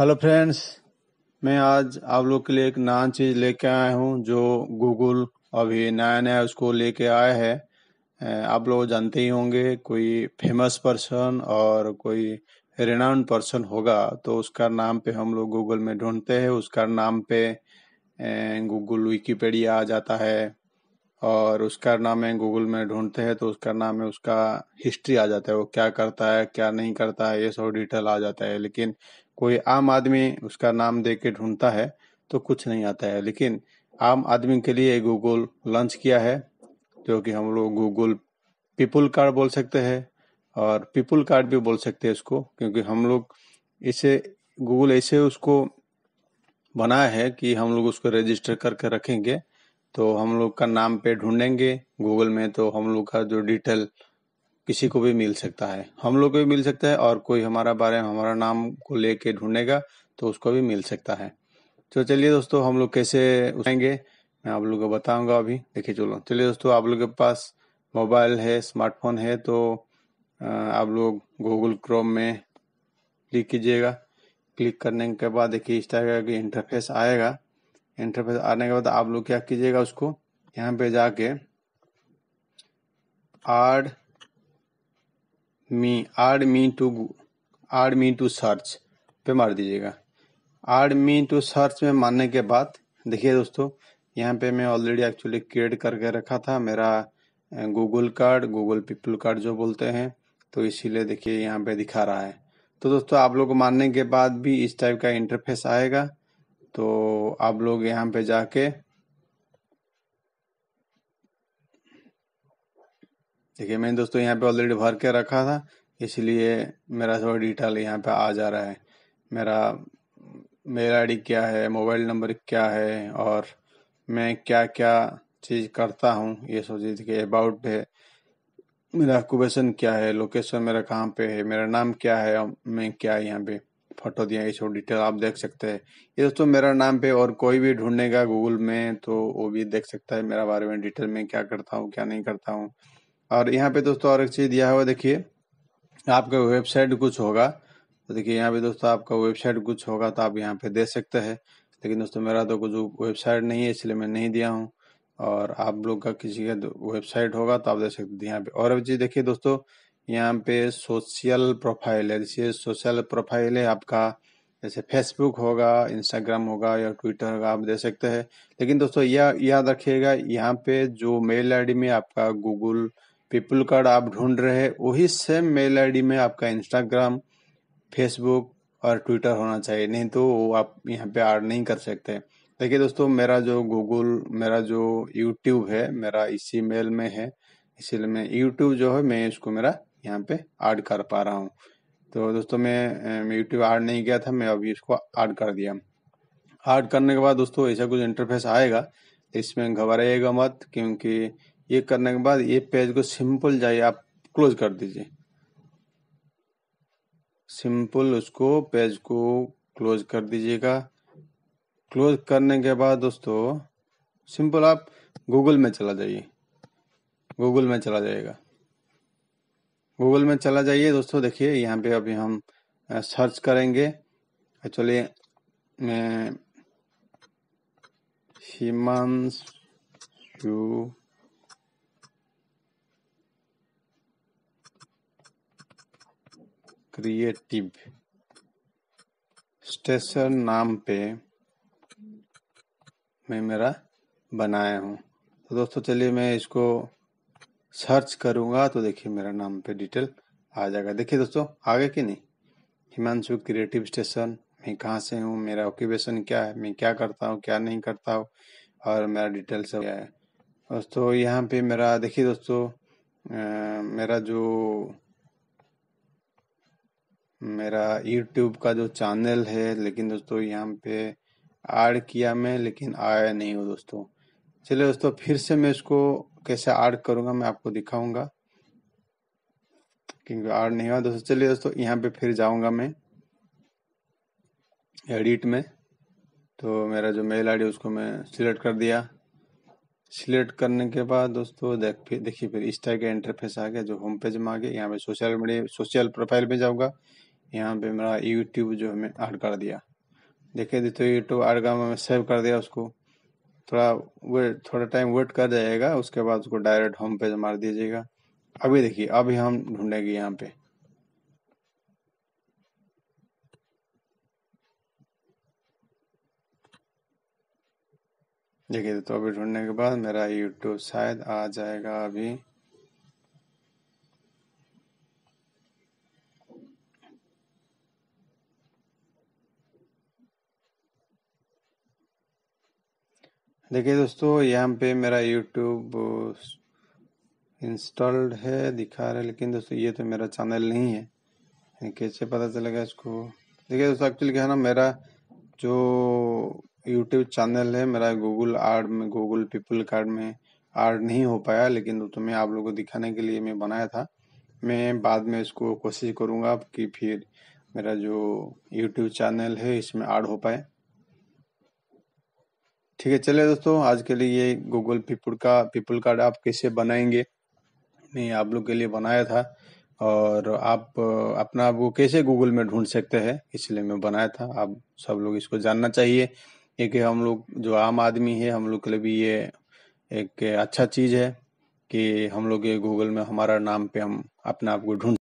hello friends मैं आज आप लोग के लिए एक नया चीज लेके आया हूँ जो गूगल अभी नया नया उसको लेके आया है आप लोग जानते ही होंगे कोई फेमस पर्सन और कोई रिनाउंड पर्सन होगा तो उसका नाम पे हम लोग गूगल में ढूंढते हैं उसका नाम पे गूगल विकीपीडिया आ जाता है और उसका नाम है गूगल में ढूंढते हैं तो उसका नाम है उसका हिस्ट्री आ जाता है वो क्या करता है क्या नहीं करता है ये सब डिटेल आ जाता है लेकिन कोई आम आदमी उसका नाम दे के ढूंढता है तो कुछ नहीं आता है लेकिन आम आदमी के लिए गूगल लॉन्च किया है जो कि हम लोग गूगल पीपुल कार्ड बोल सकते हैं और पीपुल कार्ड भी बोल सकते हैं उसको क्योंकि हम लोग इसे गूगल ऐसे उसको बनाया है कि हम लोग उसको रजिस्टर करके रखेंगे तो हम लोग का नाम पे ढूंढेंगे गूगल में तो हम लोग का जो डिटेल किसी को भी मिल सकता है हम लोग को भी मिल सकता है और कोई हमारा बारे में हमारा नाम को लेके ढूंढेगा तो उसको भी मिल सकता है तो चलिए दोस्तों हम लोग कैसे उठाएंगे मैं आप लोग को बताऊंगा अभी देखिए चलो चलिए दोस्तों आप लोग के पास मोबाइल है स्मार्टफोन है तो आप लोग गूगल क्रोम में क्लिक कीजिएगा क्लिक करने के बाद देखिए इस तरह का इंटरफेस आएगा इंटरफेस आने के बाद आप लोग क्या कीजिएगा उसको यहाँ पे जाके add me add me to add me to search पे मार दीजिएगा आड मी टू सर्च में मारने के बाद देखिए दोस्तों यहाँ पे मैं ऑलरेडी एक्चुअली क्रिएट करके रखा था मेरा Google card Google people card जो बोलते हैं तो इसीलिए देखिए यहाँ पे दिखा रहा है तो दोस्तों आप लोग को मारने के बाद भी इस टाइप का इंटरफेस आएगा तो आप लोग यहाँ पे जाके देखिए मैंने दोस्तों यहाँ पे ऑलरेडी भर के रखा था इसलिए मेरा सब डिटेल यहाँ पे आ जा रहा है मेरा मेल आईडी क्या है मोबाइल नंबर क्या है और मैं क्या क्या चीज़ करता हूँ ये सब चीज़ के अबाउट है मेरा ऑक्यूपेशन क्या है लोकेशन मेरा कहाँ पे है मेरा नाम क्या है मैं क्या है यहाँ पे फोटो दिया ये सब डिटेल आप देख सकते हैं ये दोस्तों मेरा नाम पे और कोई भी ढूंढने का गूगल में तो वो भी देख सकता है मेरा बारे में डिटेल में क्या करता हूँ क्या नहीं करता हूँ और यहाँ पे दोस्तों और एक चीज़ दिया हुआ देखिए आपका वेबसाइट कुछ होगा तो देखिए यहाँ पे दोस्तों आपका वेबसाइट कुछ होगा तो आप यहाँ पे दे सकते हैं लेकिन दोस्तों मेरा तो कुछ वेबसाइट नहीं है इसलिए मैं नहीं दिया हूँ और आप लोग का किसी का वेबसाइट होगा तो आप दे सकते हैं यहाँ पे और चीज़ देखिए दोस्तों यहाँ पे सोशल प्रोफाइल है जैसे सोशल प्रोफाइल है आपका जैसे फेसबुक होगा इंस्टाग्राम होगा या ट्विटर होगा आप दे सकते हैं लेकिन दोस्तों यह याद रखिएगा यहाँ पे जो मेल आईडी में आपका गूगल पीपल कार्ड आप ढूंढ रहे वही सेम मेल आईडी में आपका इंस्टाग्राम फेसबुक और ट्विटर होना चाहिए नहीं तो वो आप यहाँ पे ऐड नहीं कर सकते देखिए दोस्तों मेरा जो गूगल मेरा जो यूट्यूब है मेरा इसी मेल में है इसीलिए मैं यूट्यूब जो है मैं इसको मेरा यहाँ पे ऐड कर पा रहा हूँ तो दोस्तों मैं यूट्यूब ऐड नहीं किया था मैं अभी इसको ऐड कर दिया ऐड करने के बाद दोस्तों ऐसा कुछ इंटरफेस आएगा इसमें घबराइएगा मत क्योंकि ये करने के बाद ये पेज को सिंपल जाइए आप क्लोज कर दीजिए सिंपल उसको पेज को क्लोज कर दीजिएगा क्लोज करने के बाद दोस्तों सिंपल आप गूगल में चला जाइए गूगल में चला जाएगा गूगल में चला जाइए दोस्तों देखिए यहाँ पे अभी हम सर्च करेंगे एक्चुअली हिमांशु क्रिएटिव स्टेशन नाम पे मैं मेरा बनाया हूँ तो दोस्तों चलिए मैं इसको सर्च करूँगा तो देखिए मेरा नाम पे डिटेल आ जाएगा देखिए दोस्तों आगे कि नहीं हिमांशु क्रिएटिव स्टेशन मैं कहाँ से हूँ मेरा ऑक्यूपेशन क्या है मैं क्या करता हूँ क्या नहीं करता हूँ और मेरा डिटेल सब क्या है दोस्तों यहाँ पे मेरा देखिए दोस्तों आ, मेरा जो मेरा यूट्यूब का जो चैनल है लेकिन दोस्तों यहाँ पे ऐड किया मैं लेकिन आया नहीं हूँ दोस्तों चलिए दोस्तों फिर से मैं इसको कैसे ऐड करूँगा मैं आपको दिखाऊंगा क्योंकि ऐड नहीं हुआ दोस्तों चलिए दोस्तों यहाँ पे फिर जाऊंगा मैं एडिट में तो मेरा जो मेल आईडी उसको मैं सिलेक्ट कर दिया सिलेक्ट करने के बाद दोस्तों देख फिर देखिए फिर इस टाइप का इंटरफेस आ गया जो होम पेज में आ गया यहाँ पे सोशल मीडिया सोशल प्रोफाइल में जाऊंगा यहाँ पे मेरा यूट्यूब जो हमें ऐड कर दिया देखे दी तो यूट्यूब ऐड का मैं सेव कर दिया उसको थोड़ा वे थोड़ा टाइम वेट कर जाएगा उसके बाद उसको डायरेक्ट होम पेज मार दीजिएगा अभी देखिए अभी हम ढूंढेंगे यहाँ पे देखिए तो अभी ढूंढने के बाद मेरा YouTube शायद आ जाएगा अभी देखिए दोस्तों यहाँ पे मेरा यूट्यूब इंस्टॉल्ड uh, है दिखा रहा है लेकिन दोस्तों ये तो मेरा चैनल नहीं है कैसे पता चलेगा इसको देखिए दोस्तों एक्चुअली क्या है ना मेरा जो यूट्यूब चैनल है मेरा गूगल आर्ड में गूगल पीपल कार्ड में आर्ड नहीं हो पाया लेकिन दोस्तों मैं आप लोगों को दिखाने के लिए मैं बनाया था मैं बाद में इसको कोशिश करूँगा कि फिर मेरा जो यूट्यूब चैनल है इसमें आर्ड हो पाए ठीक है चले दोस्तों आज के लिए ये गूगल पीपुल का पीपुल कार्ड आप कैसे बनाएंगे मैं आप लोग के लिए बनाया था और आप अपना आपको कैसे गूगल में ढूंढ सकते हैं इसलिए मैं बनाया था आप सब लोग इसको जानना चाहिए एक हम लोग जो आम आदमी है हम लोग के लिए भी ये एक अच्छा चीज़ है कि हम लोग ये गूगल में हमारा नाम पे हम अपने आप को ढूंढ